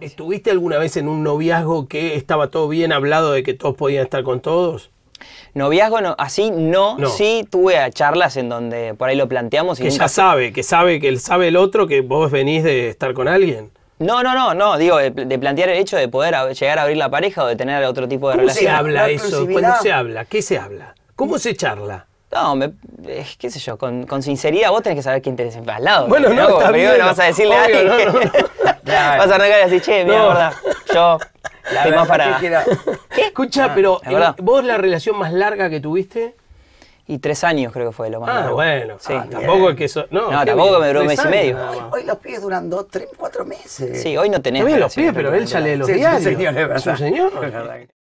¿Estuviste alguna vez en un noviazgo que estaba todo bien hablado de que todos podían estar con todos? Noviazgo no, así no, sí tuve a charlas en donde por ahí lo planteamos. Y que ya sabe, que sabe, que sabe el otro que vos venís de estar con alguien. No, no, no, no, digo, de, plantear el hecho de poder llegar a abrir la pareja o de tener otro tipo de relación. ¿Cómo se habla eso? ¿Cuándo se habla? ¿Qué se habla? ¿Cómo se charla? No, qué sé yo, con, sinceridad vos tenés que saber quién tenés al lado. Bueno, no, no, no vas a decirle a alguien Vas a arrancar y decir, che, mira, verdad, yo la, más para... Escucha, ah, pero eh, vos la relación más larga que tuviste... Y tres años creo que fue lo más. Ah, bueno. Sí. Ah, tampoco es que eso. No, tampoco me duró un mes y medio. Hoy, los pies duran dos, tres, cuatro meses. Sí, hoy no tenés. También los pies, pero él ya le los sí, diarios. Su señor, es verdad. Su señor.